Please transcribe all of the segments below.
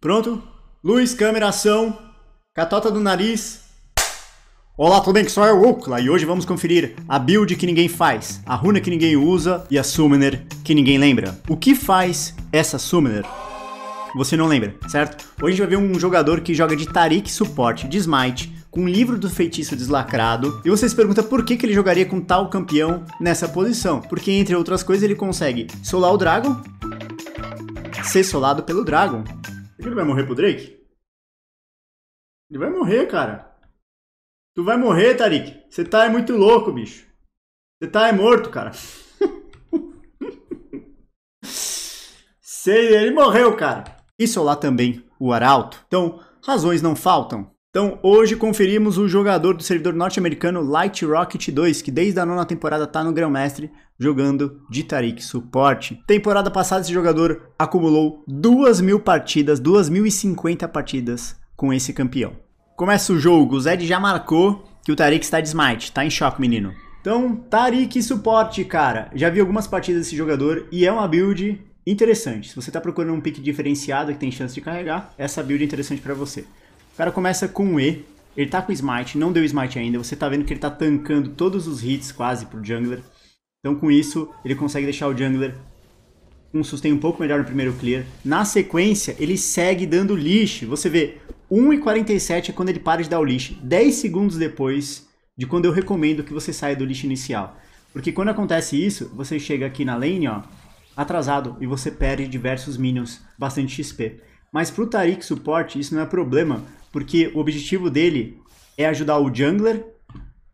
Pronto? Luz, câmera, ação. Catota do nariz. Olá, tudo bem? Que sou eu, Ukla. e hoje vamos conferir a build que ninguém faz, a runa que ninguém usa e a summoner que ninguém lembra. O que faz essa summoner? Você não lembra, certo? Hoje a gente vai ver um jogador que joga de Tarik suporte de Smite, com um livro do feitiço deslacrado, e você se pergunta por que, que ele jogaria com tal campeão nessa posição. Porque, entre outras coisas, ele consegue solar o Dragon, ser solado pelo Dragon, ele vai morrer pro Drake? Ele vai morrer, cara. Tu vai morrer, Tarik. Você tá é muito louco, bicho. Você tá é morto, cara. Sei, ele morreu, cara. Isso é lá também, o Arauto. Então, razões não faltam então, hoje conferimos o jogador do servidor norte-americano Light Rocket 2, que desde a nona temporada está no Grão-Mestre, jogando de Taric suporte. Temporada passada, esse jogador acumulou 2 mil partidas, 2.050 partidas com esse campeão. Começa o jogo, o Zed já marcou que o Taric está de smite, tá em choque, menino. Então, Taric suporte, cara. Já vi algumas partidas desse jogador e é uma build interessante. Se você está procurando um pick diferenciado que tem chance de carregar, essa build é interessante para você. O cara começa com E, ele tá com smite, não deu smite ainda, você tá vendo que ele tá tankando todos os hits quase pro jungler. Então com isso, ele consegue deixar o jungler um sustain um pouco melhor no primeiro clear. Na sequência, ele segue dando lixo. Você vê, 1,47 é quando ele para de dar o lixo. 10 segundos depois de quando eu recomendo que você saia do lixo inicial. Porque quando acontece isso, você chega aqui na lane, ó, atrasado, e você perde diversos minions, bastante XP. Mas pro tarik suporte, isso não é problema, porque o objetivo dele é ajudar o jungler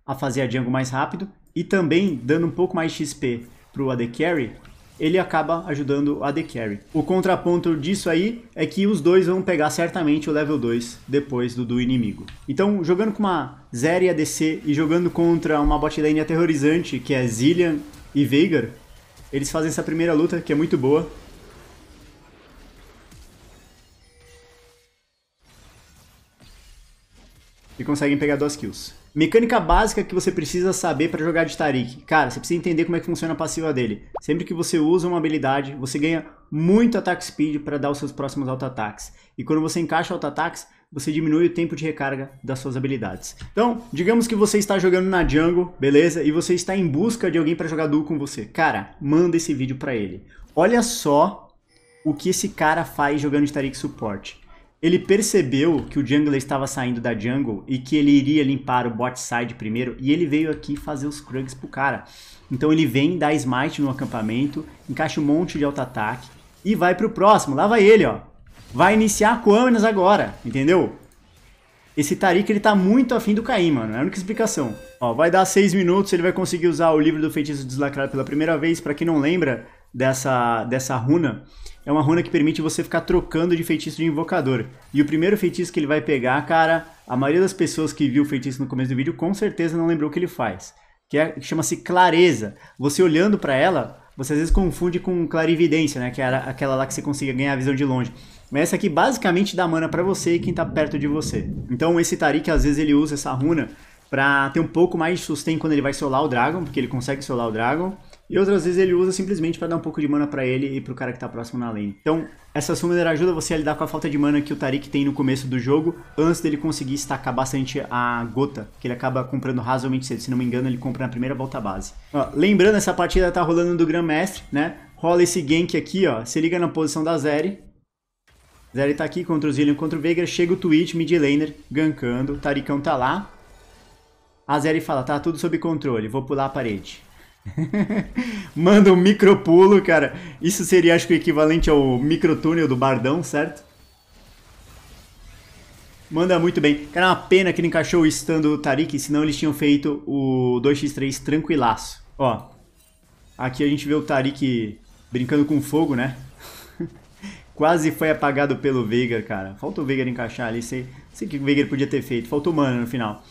a fazer a jungle mais rápido e também dando um pouco mais de XP o AD Carry, ele acaba ajudando o AD Carry. O contraponto disso aí é que os dois vão pegar certamente o level 2 depois do, do inimigo. Então, jogando com uma Zeri ADC e jogando contra uma bot lane aterrorizante, que é Zillian e Veigar, eles fazem essa primeira luta, que é muito boa, e conseguem pegar duas kills. Mecânica básica que você precisa saber para jogar de Tarik. Cara, você precisa entender como é que funciona a passiva dele. Sempre que você usa uma habilidade, você ganha muito ataque speed para dar os seus próximos auto-ataques. E quando você encaixa auto-ataques, você diminui o tempo de recarga das suas habilidades. Então, digamos que você está jogando na jungle, beleza? E você está em busca de alguém para jogar duo com você. Cara, manda esse vídeo para ele. Olha só o que esse cara faz jogando de Tarik suporte. Ele percebeu que o jungler estava saindo da jungle e que ele iria limpar o bot side primeiro e ele veio aqui fazer os krugs pro cara. Então ele vem, dá smite no acampamento, encaixa um monte de auto-ataque e vai pro próximo. Lá vai ele, ó. Vai iniciar com Amnas agora, entendeu? Esse Tariq, ele tá muito afim do Caim, mano. É a única explicação. Ó, vai dar 6 minutos, ele vai conseguir usar o livro do feitiço deslacrado pela primeira vez. Pra quem não lembra, dessa, dessa runa é uma runa que permite você ficar trocando de feitiço de invocador. E o primeiro feitiço que ele vai pegar, cara, a maioria das pessoas que viu o feitiço no começo do vídeo com certeza não lembrou o que ele faz. Que, é, que chama-se clareza. Você olhando para ela, você às vezes confunde com clarividência, né? Que era aquela lá que você conseguia ganhar a visão de longe. Mas essa aqui basicamente dá mana para você e quem tá perto de você. Então esse Tariq às vezes ele usa essa runa para ter um pouco mais de sustain quando ele vai solar o Dragon, porque ele consegue solar o Dragon. E outras vezes ele usa simplesmente para dar um pouco de mana para ele e pro cara que tá próximo na lane. Então, essa Summoner ajuda você a lidar com a falta de mana que o Tarik tem no começo do jogo, antes dele conseguir estacar bastante a gota, que ele acaba comprando razoavelmente cedo. Se não me engano, ele compra na primeira volta base. Ó, lembrando, essa partida tá rolando do Grand Mestre, né? Rola esse gank aqui, ó. Se liga na posição da Zeri. Zeri tá aqui contra o Zillion, contra o Veigar. Chega o Twitch, mid laner, gankando. O Tarikão tá lá. A Zeri fala, tá tudo sob controle, vou pular a parede. Manda um micropulo, cara. Isso seria, acho que, o equivalente ao microtúnel do Bardão, certo? Manda muito bem. Cara, é uma pena que ele encaixou o stand do Tarik, senão eles tinham feito o 2x3 tranquilaço. Ó, aqui a gente vê o Tarik brincando com fogo, né? Quase foi apagado pelo Veigar, cara. Falta o Veigar encaixar ali. Sei, sei que o Veigar podia ter feito. Faltou mana no final.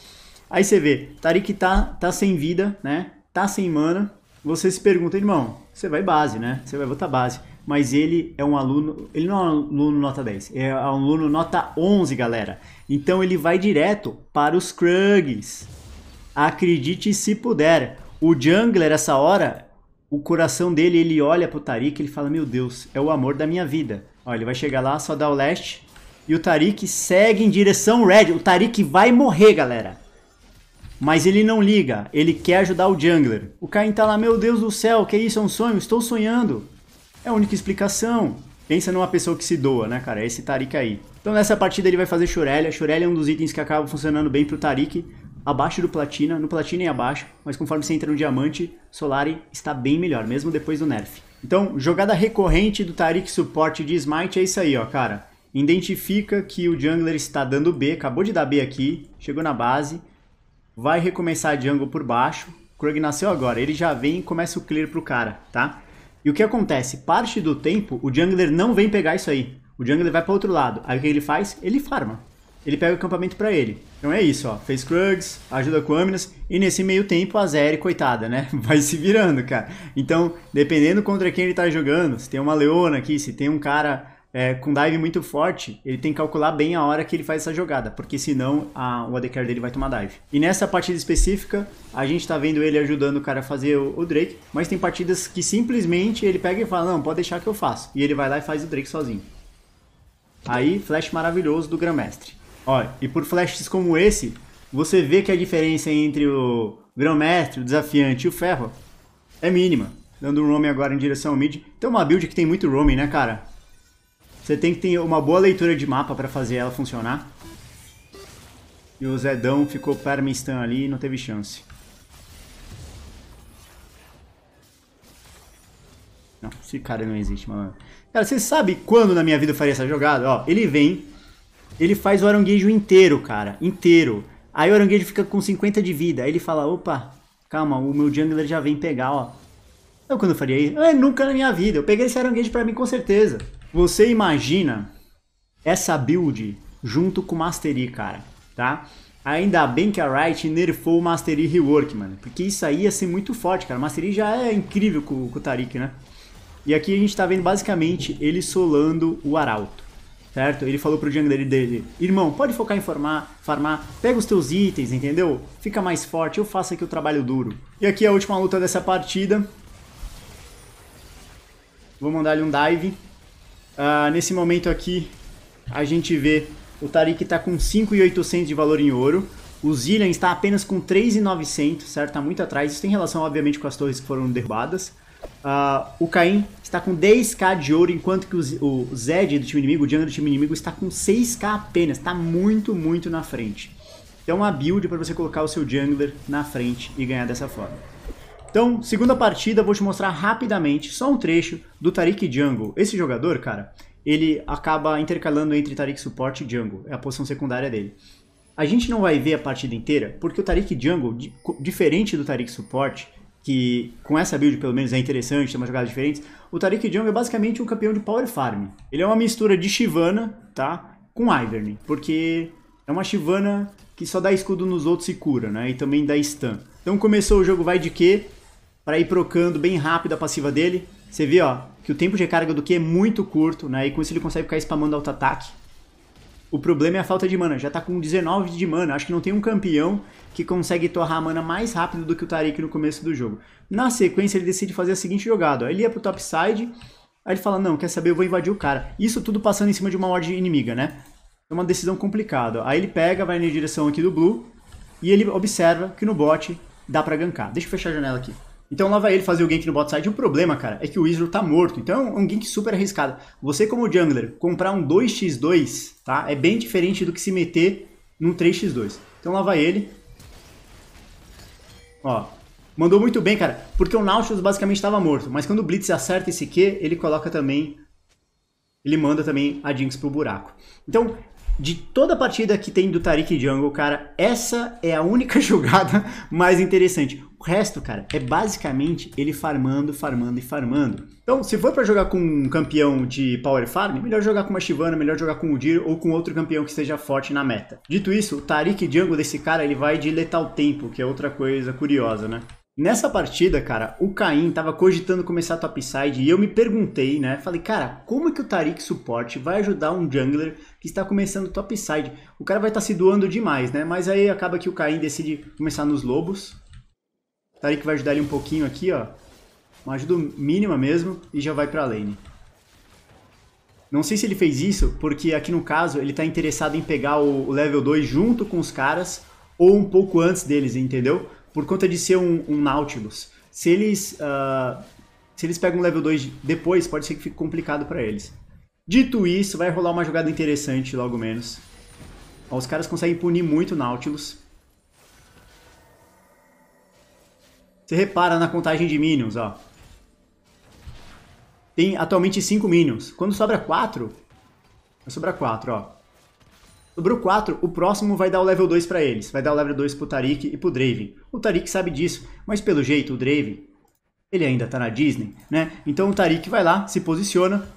Aí você vê, Tarik tá, tá sem vida, né? Tá sem mana. Você se pergunta, irmão, você vai base, né? Você vai votar base. Mas ele é um aluno, ele não é um aluno nota 10, é um aluno nota 11, galera. Então ele vai direto para os Krugs. Acredite se puder. O jungler, essa hora, o coração dele, ele olha pro Tarik e ele fala, meu Deus, é o amor da minha vida. Ó, ele vai chegar lá, só dá o leste. E o Tarik segue em direção Red. O Tarik vai morrer, galera. Mas ele não liga, ele quer ajudar o jungler. O Kain tá lá, meu Deus do céu, que é isso, é um sonho, estou sonhando. É a única explicação. Pensa numa pessoa que se doa, né, cara? É esse Tarik aí. Então nessa partida ele vai fazer Shurelha. Shurelha é um dos itens que acaba funcionando bem pro Tarik. Abaixo do Platina, no Platina e é abaixo. Mas conforme você entra no Diamante, Solari está bem melhor, mesmo depois do nerf. Então, jogada recorrente do Tarik suporte de Smite é isso aí, ó, cara. Identifica que o jungler está dando B, acabou de dar B aqui, chegou na base vai recomeçar a jungle por baixo. Krug nasceu agora, ele já vem e começa o clear pro cara, tá? E o que acontece? Parte do tempo, o jungler não vem pegar isso aí. O jungler vai para outro lado. Aí o que ele faz? Ele farma. Ele pega o acampamento para ele. Então é isso, ó. Fez Krugs, ajuda com Aminas. E nesse meio tempo, a Zeri, coitada, né? Vai se virando, cara. Então, dependendo contra quem ele tá jogando, se tem uma Leona aqui, se tem um cara é, com dive muito forte, ele tem que calcular bem a hora que ele faz essa jogada, porque senão a, o AD carry dele vai tomar dive. E nessa partida específica, a gente tá vendo ele ajudando o cara a fazer o, o, Drake, mas tem partidas que simplesmente ele pega e fala, não, pode deixar que eu faço. E ele vai lá e faz o Drake sozinho. Aí, flash maravilhoso do Grandmestre. Ó, e por flashes como esse, você vê que a diferença entre o Grandmestre, o Desafiante e o Ferro é mínima. Dando um roaming agora em direção ao mid. Então uma build que tem muito roaming, né, cara? Você tem que ter uma boa leitura de mapa para fazer ela funcionar. E o Zedão ficou para ali e não teve chance. Não, esse cara não existe, mano. Cara, você sabe quando na minha vida eu faria essa jogada? Ó, ele vem, ele faz o aranguejo inteiro, cara, inteiro. Aí o aranguejo fica com 50 de vida. Aí ele fala, opa, calma, o meu jungler já vem pegar, ó. Eu quando eu faria isso? É, nunca na minha vida. Eu peguei esse aranguejo pra mim com certeza. Você imagina essa build junto com o Mastery, cara, tá? Ainda bem que a Riot nerfou o Mastery Rework, mano. Porque isso aí ia ser muito forte, cara. O Mastery já é incrível com, com o Tarik, né? E aqui a gente tá vendo basicamente ele solando o Arauto, certo? Ele falou pro jungle dele, dele irmão, pode focar em formar, farmar, pega os teus itens, entendeu? Fica mais forte, eu faço aqui o trabalho duro. E aqui é a última luta dessa partida. Vou mandar ele um dive. Uh, nesse momento aqui, a gente vê o Tariq está com 5.800 de valor em ouro. O Zillian está apenas com 3.900, certo? Está muito atrás. Isso tem relação, obviamente, com as torres que foram derrubadas. Uh, o Caim está com 10k de ouro, enquanto que o, Z, o Zed do time inimigo, o Jungle do time inimigo, está com 6k apenas. Está muito, muito na frente. Então, uma build para você colocar o seu Jungler na frente e ganhar dessa forma. Então, segunda partida, vou te mostrar rapidamente só um trecho do Tariq Jungle. Esse jogador, cara, ele acaba intercalando entre Tariq Support e Jungle, é a posição secundária dele. A gente não vai ver a partida inteira, porque o Tariq Jungle, diferente do Tariq Support, que com essa build pelo menos é interessante, tem umas jogadas diferentes, o Tariq Jungle é basicamente um campeão de Power Farm. Ele é uma mistura de Shyvana, tá? Com Ivern, porque é uma Shyvana que só dá escudo nos outros e cura, né? E também dá stun. Então começou o jogo vai de quê? para ir trocando bem rápido a passiva dele. Você vê, ó, que o tempo de recarga do Q é muito curto, né? E com isso ele consegue ficar spamando auto-ataque. O problema é a falta de mana. Já tá com 19 de mana. Acho que não tem um campeão que consegue torrar a mana mais rápido do que o Taric no começo do jogo. Na sequência, ele decide fazer a seguinte jogada. Ó. Ele ia pro topside, aí ele fala, não, quer saber, eu vou invadir o cara. Isso tudo passando em cima de uma ward inimiga, né? É uma decisão complicada. Ó. Aí ele pega, vai na direção aqui do blue, e ele observa que no bot dá pra gankar. Deixa eu fechar a janela aqui. Então lá vai ele fazer o gank no bot side. o problema, cara, é que o Israel tá morto. Então é um gank super arriscado. Você, como jungler, comprar um 2x2, tá? É bem diferente do que se meter num 3x2. Então lá vai ele. Ó. Mandou muito bem, cara. Porque o Nautilus basicamente estava morto. Mas quando o Blitz acerta esse Q, ele coloca também... Ele manda também a Jinx pro buraco. Então, de toda a partida que tem do Tariq Jungle, cara, essa é a única jogada mais interessante. O resto, cara, é basicamente ele farmando, farmando e farmando. Então, se for para jogar com um campeão de Power Farm, melhor jogar com uma Shyvana, melhor jogar com o Udyr ou com outro campeão que seja forte na meta. Dito isso, o Tariq Jungle desse cara, ele vai de letal tempo, que é outra coisa curiosa, né? Nessa partida, cara, o Caim tava cogitando começar top side e eu me perguntei, né? Falei, cara, como é que o Tarik suporte vai ajudar um jungler que está começando top side? O cara vai estar tá se doando demais, né? Mas aí acaba que o Caim decide começar nos lobos. O Tarik vai ajudar ele um pouquinho aqui, ó. Uma ajuda mínima mesmo e já vai pra lane. Não sei se ele fez isso, porque aqui no caso ele tá interessado em pegar o level 2 junto com os caras ou um pouco antes deles, entendeu? por conta de ser um, um Nautilus, se eles, uh, se eles pegam um level 2 depois, pode ser que fique complicado para eles. Dito isso, vai rolar uma jogada interessante logo menos. Ó, os caras conseguem punir muito o Nautilus. Você repara na contagem de minions, ó. Tem atualmente 5 minions. Quando sobra 4, vai sobrar 4, ó. Sobrou 4, o próximo vai dar o level 2 para eles. Vai dar o level 2 pro Tarik e pro Draven. O Tarik sabe disso, mas pelo jeito o Draven, ele ainda tá na Disney, né? Então o Tarik vai lá, se posiciona,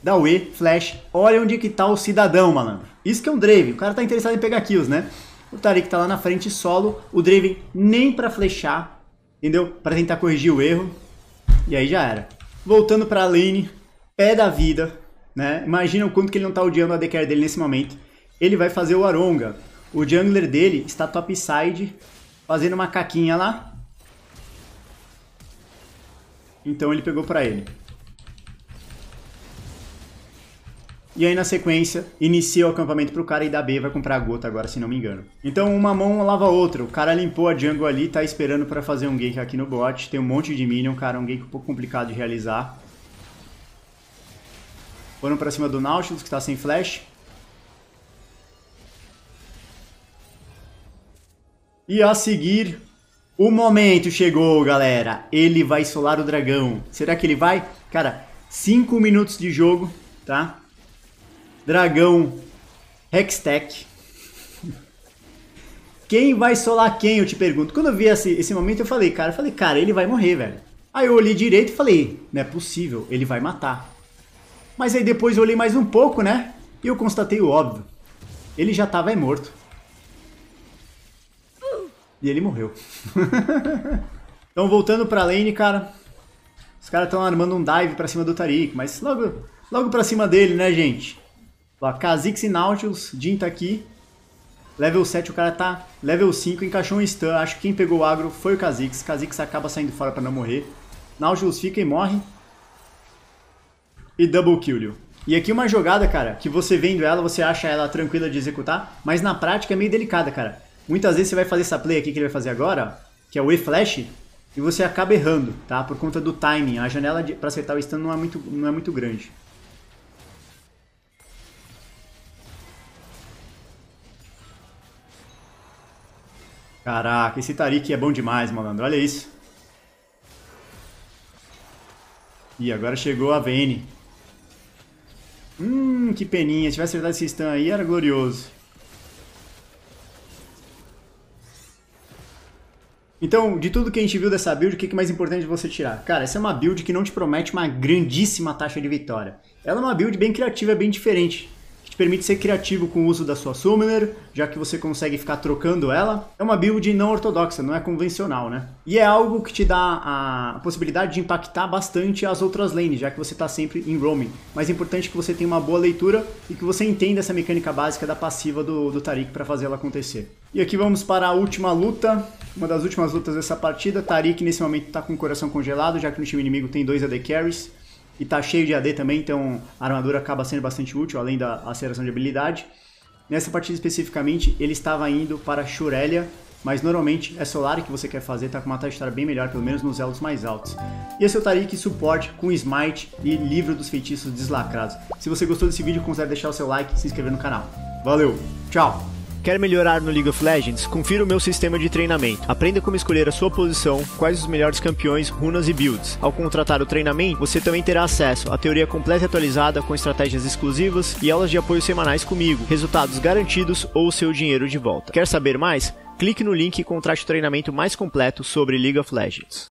dá o E, flash, olha onde que tá o cidadão, malandro. Isso que é um Draven, o cara tá interessado em pegar kills, né? O Tarik tá lá na frente solo, o Draven nem pra flechar, entendeu? Pra tentar corrigir o erro, e aí já era. Voltando pra lane, pé da vida, né? Imagina o quanto que ele não tá odiando a AD dele nesse momento ele vai fazer o Aronga. O jungler dele está topside, fazendo uma caquinha lá. Então ele pegou pra ele. E aí na sequência, inicia o acampamento pro cara e da B vai comprar a gota agora, se não me engano. Então uma mão lava a outra. O cara limpou a jungle ali, tá esperando pra fazer um gank aqui no bot. Tem um monte de minion, cara, um gank um pouco complicado de realizar. Foram pra cima do Nautilus, que tá sem flash. E a seguir, o momento chegou, galera. Ele vai solar o dragão. Será que ele vai? Cara, 5 minutos de jogo, tá? Dragão Hextech. Quem vai solar quem, eu te pergunto. Quando eu vi esse, esse momento, eu falei, cara, eu falei, cara, ele vai morrer, velho. Aí eu olhei direito e falei, não é possível, ele vai matar. Mas aí depois eu olhei mais um pouco, né? E eu constatei o óbvio. Ele já tava é morto. E ele morreu. então, voltando pra lane, cara. Os caras estão armando um dive pra cima do Tariq, mas logo, logo pra cima dele, né, gente? Ó, Kha'Zix e Nautilus, Jin tá aqui. Level 7, o cara tá level 5, encaixou um stun. Acho que quem pegou o agro foi o Kha'Zix. Kha'Zix acaba saindo fora pra não morrer. Nautilus fica e morre. E double kill, -lhe. E aqui uma jogada, cara, que você vendo ela, você acha ela tranquila de executar, mas na prática é meio delicada, cara. Muitas vezes você vai fazer essa play aqui que ele vai fazer agora, que é o E-Flash, e você acaba errando, tá? Por conta do timing. A janela para acertar o stun não é muito, não é muito grande. Caraca, esse Tariq é bom demais, malandro. Olha isso. E agora chegou a Vayne. Hum, que peninha. Se tivesse acertado esse stun aí, era glorioso. Então, de tudo que a gente viu dessa build, o que é mais importante você tirar? Cara, essa é uma build que não te promete uma grandíssima taxa de vitória. Ela é uma build bem criativa, bem diferente te permite ser criativo com o uso da sua Summoner, já que você consegue ficar trocando ela. É uma build não ortodoxa, não é convencional, né? E é algo que te dá a possibilidade de impactar bastante as outras lanes, já que você está sempre em roaming. Mas é importante que você tenha uma boa leitura e que você entenda essa mecânica básica da passiva do, do Taric para fazer ela acontecer. E aqui vamos para a última luta, uma das últimas lutas dessa partida. Taric nesse momento está com o coração congelado, já que no time inimigo tem dois AD Carries e tá cheio de AD também, então a armadura acaba sendo bastante útil, além da aceleração de habilidade. Nessa partida especificamente, ele estava indo para Shurelia, mas normalmente é Solar que você quer fazer, tá com uma taxa bem melhor, pelo menos nos elos mais altos. E esse é o Taric suporte com Smite e Livro dos Feitiços Deslacrados. Se você gostou desse vídeo, considere deixar o seu like e se inscrever no canal. Valeu, tchau! Quer melhorar no League of Legends? Confira o meu sistema de treinamento. Aprenda como escolher a sua posição, quais os melhores campeões, runas e builds. Ao contratar o treinamento, você também terá acesso à teoria completa e atualizada com estratégias exclusivas e aulas de apoio semanais comigo, resultados garantidos ou seu dinheiro de volta. Quer saber mais? Clique no link e contrate o treinamento mais completo sobre League of Legends.